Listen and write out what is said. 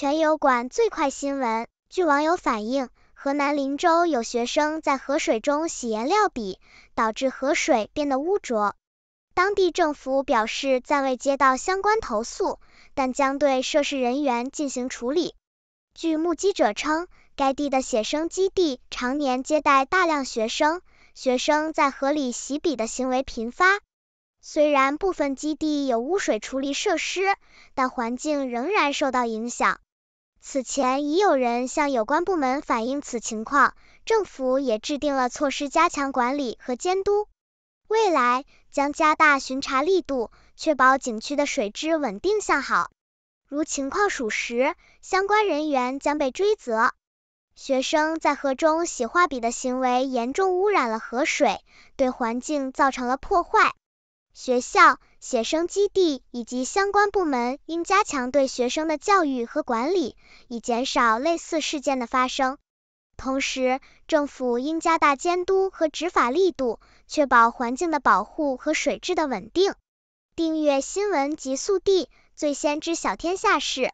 全油管最快新闻。据网友反映，河南林州有学生在河水中洗颜料笔，导致河水变得污浊。当地政府表示暂未接到相关投诉，但将对涉事人员进行处理。据目击者称，该地的写生基地常年接待大量学生，学生在河里洗笔的行为频发。虽然部分基地有污水处理设施，但环境仍然受到影响。此前已有人向有关部门反映此情况，政府也制定了措施加强管理和监督。未来将加大巡查力度，确保景区的水质稳定向好。如情况属实，相关人员将被追责。学生在河中洗画笔的行为严重污染了河水，对环境造成了破坏。学校、写生基地以及相关部门应加强对学生的教育和管理，以减少类似事件的发生。同时，政府应加大监督和执法力度，确保环境的保护和水质的稳定。订阅新闻极速递，最先知晓天下事。